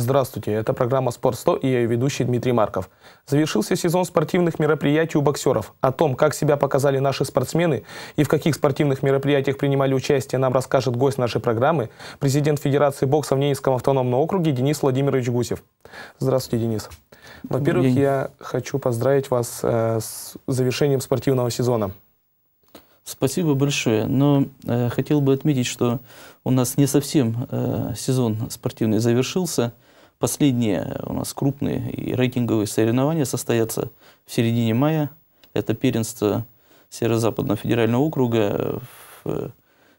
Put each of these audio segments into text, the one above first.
Здравствуйте, это программа «Спорт 100» и я ее ведущий Дмитрий Марков. Завершился сезон спортивных мероприятий у боксеров. О том, как себя показали наши спортсмены и в каких спортивных мероприятиях принимали участие, нам расскажет гость нашей программы, президент Федерации бокса в Ненецком автономном округе Денис Владимирович Гусев. Здравствуйте, Денис. Во-первых, я хочу поздравить вас э, с завершением спортивного сезона. Спасибо большое. Но э, хотел бы отметить, что у нас не совсем э, сезон спортивный завершился – Последние э, у нас крупные и рейтинговые соревнования состоятся в середине мая. Это первенство Северо-Западного федерального округа э, в, э,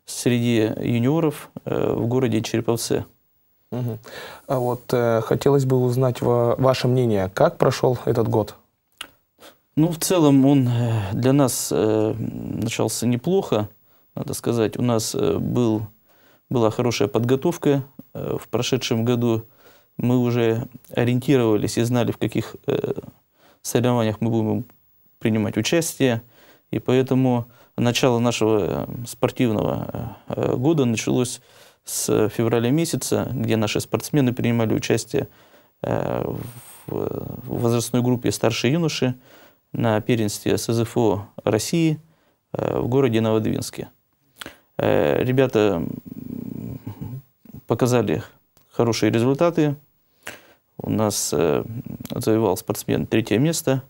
среди юниоров в городе Череповце. Угу. А вот э, хотелось бы узнать ва ваше мнение, как прошел этот год? Ну, в целом он для нас э, начался неплохо, надо сказать. У нас был, была хорошая подготовка. В прошедшем году мы уже ориентировались и знали, в каких э, соревнованиях мы будем принимать участие. И поэтому начало нашего э, спортивного э, года началось с февраля месяца, где наши спортсмены принимали участие в возрастной группе «Старшие юноши» на первенстве СЗФО России в городе Новодвинске. Ребята показали хорошие результаты, у нас э, завоевал спортсмен третье место.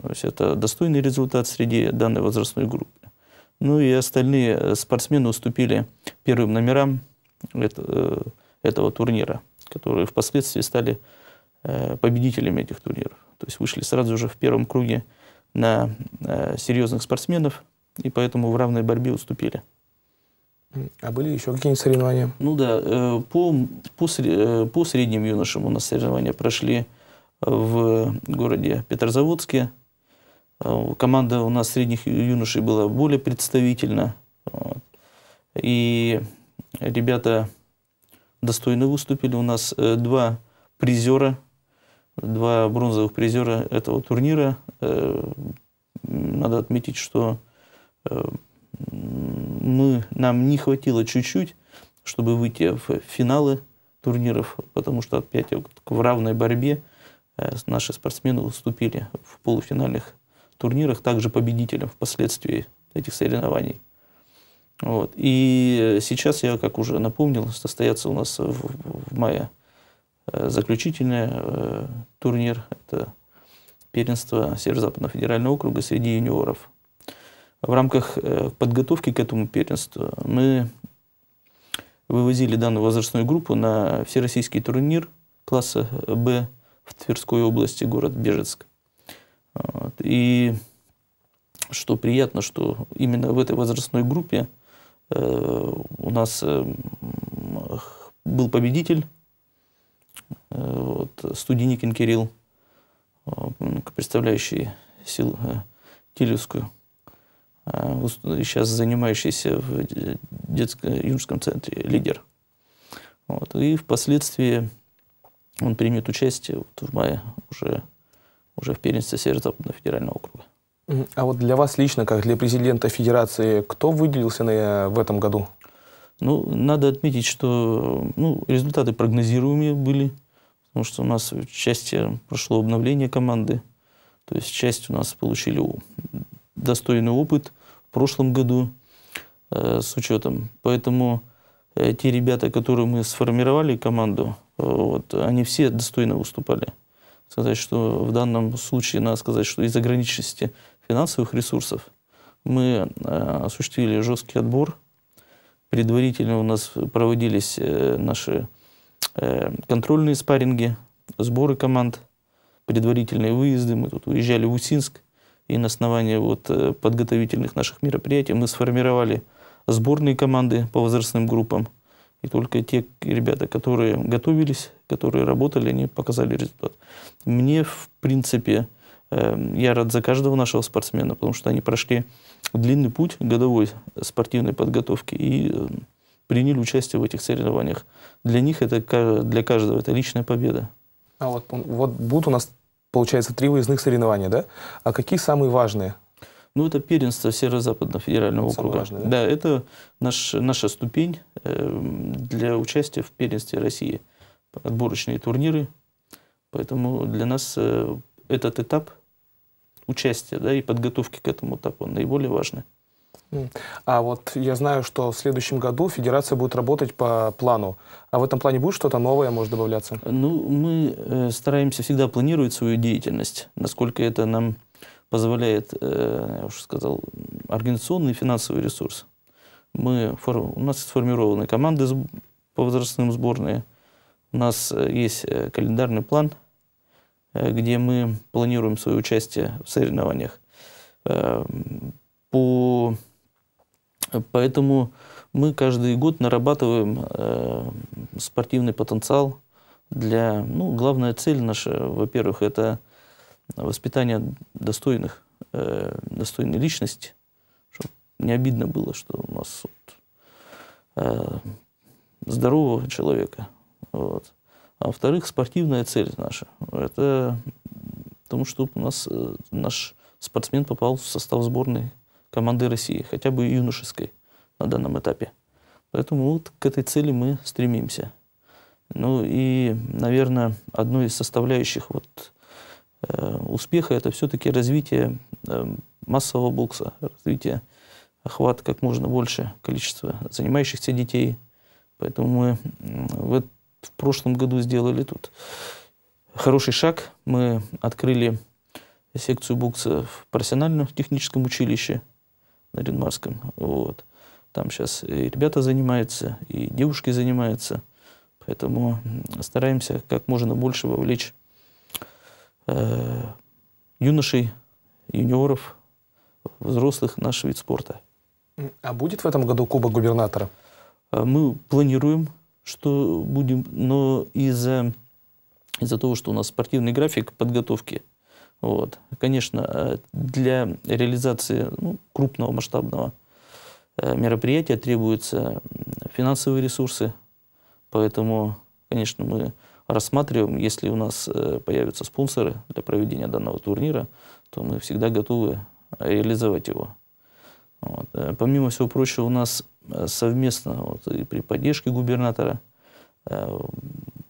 То есть это достойный результат среди данной возрастной группы. Ну и остальные э, спортсмены уступили первым номерам э, этого турнира, которые впоследствии стали победителями этих турниров. То есть вышли сразу же в первом круге на серьезных спортсменов, и поэтому в равной борьбе уступили. А были еще какие-нибудь соревнования? Ну да, э, по, по, э, по средним юношам у нас соревнования прошли э, в городе Петрозаводске. Команда у нас средних юношей была более представительна. И ребята достойно выступили. У нас два призера, два бронзовых призера этого турнира. Надо отметить, что мы, нам не хватило чуть-чуть, чтобы выйти в финалы турниров, потому что опять в равной борьбе э, наши спортсмены уступили в полуфинальных турнирах, также победителям впоследствии этих соревнований. Вот. И э, сейчас, я как уже напомнил, состоятся у нас в, в мае э, заключительный э, турнир. Это первенство Северо-Западного федерального округа среди юниоров. В рамках э, подготовки к этому первенству мы вывозили данную возрастную группу на всероссийский турнир класса Б в Тверской области, город Бежецк. Вот. И что приятно, что именно в этой возрастной группе э, у нас э, был победитель, э, вот, Студеникин Кирилл, э, представляющий сил э, Телевскую Э, сейчас занимающийся в детско-юношеском центре лидер. Вот. И впоследствии он примет участие вот в мае уже, уже в первенстве Северо-Западного федерального округа. А вот для вас лично, как для президента Федерации, кто выделился на, в этом году? Ну, надо отметить, что ну, результаты прогнозируемые были, потому что у нас в части прошло обновление команды, то есть часть у нас получили достойный опыт в прошлом году э, с учетом. Поэтому э, те ребята, которые мы сформировали команду, э, вот, они все достойно выступали. Сказать, что в данном случае, надо сказать, что из ограниченности финансовых ресурсов мы э, осуществили жесткий отбор. Предварительно у нас проводились э, наши э, контрольные спарринги, сборы команд, предварительные выезды. Мы тут уезжали в Усинск, и на основании вот э, подготовительных наших мероприятий мы сформировали сборные команды по возрастным группам. И только те ребята, которые готовились, которые работали, они показали результат. Мне, в принципе, эм, я рад за каждого нашего спортсмена, потому что они прошли длинный путь годовой спортивной подготовки и э, приняли участие в этих соревнованиях. Для них это, для каждого, это личная победа. А вот, вот будут у нас Получается, три выездных соревнования, да? А какие самые важные? Ну, это первенство Северо-Западного федерального это округа. Важное, да? да, это наш, наша ступень эм, для участия в первенстве России. Отборочные турниры. Поэтому для нас э, этот этап участия да, и подготовки к этому этапу наиболее важный. А вот я знаю, что в следующем году федерация будет работать по плану. А в этом плане будет что-то новое, может добавляться? Ну, мы э, стараемся всегда планировать свою деятельность, насколько это нам позволяет, э, я уже сказал, организационный и финансовый ресурс. Мы, у нас сформированы команды по возрастным сборные, у нас э, есть э, календарный план, э, где мы планируем свое участие в соревнованиях. По Поэтому мы каждый год нарабатываем э, спортивный потенциал для... Ну, главная цель наша, во-первых, это воспитание достойных, э, достойной личности, чтобы не обидно было, что у нас вот, э, здорового человека. Вот. А во-вторых, спортивная цель наша. Это потому, чтобы у нас э, наш спортсмен попал в состав сборной команды России, хотя бы юношеской на данном этапе. Поэтому вот к этой цели мы стремимся. Ну и, наверное, одной из составляющих вот, э, успеха это все-таки развитие э, массового бокса, развитие охват как можно больше количества занимающихся детей. Поэтому мы в, в прошлом году сделали тут хороший шаг. Мы открыли секцию бокса в профессиональном техническом училище – на Ренмарском. Вот. Там сейчас и ребята занимаются, и девушки занимаются. Поэтому стараемся как можно больше вовлечь э, юношей, юниоров, взрослых в наш вид спорта. А будет в этом году Кубок губернатора? Э, мы планируем, что будем, но из-за из того, что у нас спортивный график подготовки – вот. Конечно, э, для реализации ну, крупного масштабного э, мероприятия требуются финансовые ресурсы, поэтому, конечно, мы рассматриваем, если у нас э, появятся спонсоры для проведения данного турнира, то мы всегда готовы реализовать его. Вот. Помимо всего прочего, у нас совместно вот, и при поддержке губернатора, э,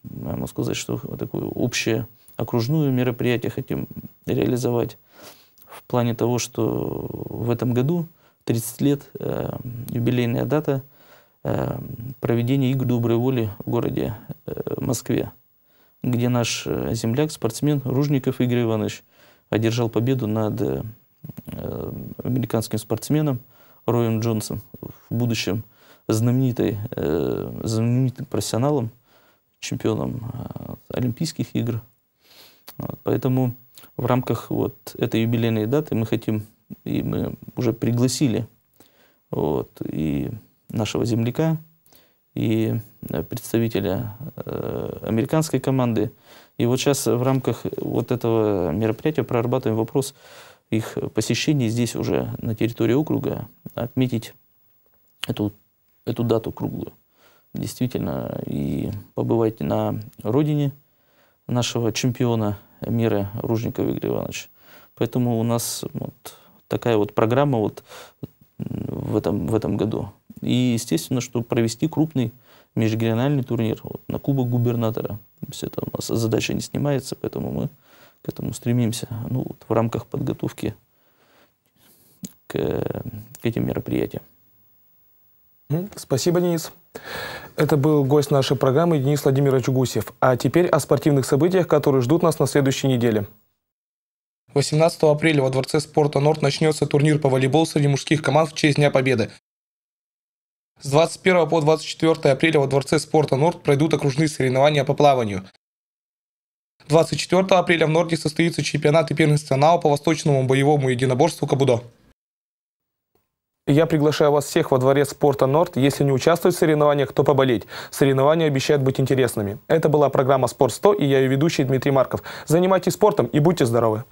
могу сказать, что такое общее окружную мероприятие хотим реализовать в плане того, что в этом году 30 лет, э, юбилейная дата э, проведения игр доброй воли в городе э, Москве, где наш э, земляк, спортсмен Ружников Игорь Иванович одержал победу над э, американским спортсменом Роем Джонсом, в будущем знаменитой, э, знаменитым профессионалом, чемпионом э, Олимпийских игр – вот, поэтому в рамках вот этой юбилейной даты мы хотим, и мы уже пригласили вот, и нашего земляка, и э, представителя э, американской команды. И вот сейчас в рамках вот этого мероприятия прорабатываем вопрос их посещения здесь уже на территории округа, отметить эту, эту дату круглую. Действительно, и побывать на родине – нашего чемпиона мира Ружникова Игоря Ивановича. Поэтому у нас вот такая вот программа вот в этом, в этом году. И, естественно, чтобы провести крупный межрегиональный турнир вот, на Кубок губернатора. Все это у нас задача не снимается, поэтому мы к этому стремимся ну, вот, в рамках подготовки к, к этим мероприятиям. Спасибо, Денис. Это был гость нашей программы Денис Владимирович Гусев. А теперь о спортивных событиях, которые ждут нас на следующей неделе. 18 апреля во Дворце спорта «Норд» начнется турнир по волейболу среди мужских команд в честь Дня Победы. С 21 по 24 апреля во Дворце спорта «Норд» пройдут окружные соревнования по плаванию. 24 апреля в «Норде» состоится чемпионат и первенство НАО по восточному боевому единоборству «Кабудо». Я приглашаю вас всех во дворец спорта «Норд». Если не участвовать в соревнованиях, то поболеть. Соревнования обещают быть интересными. Это была программа «Спорт 100» и я ее ведущий Дмитрий Марков. Занимайтесь спортом и будьте здоровы!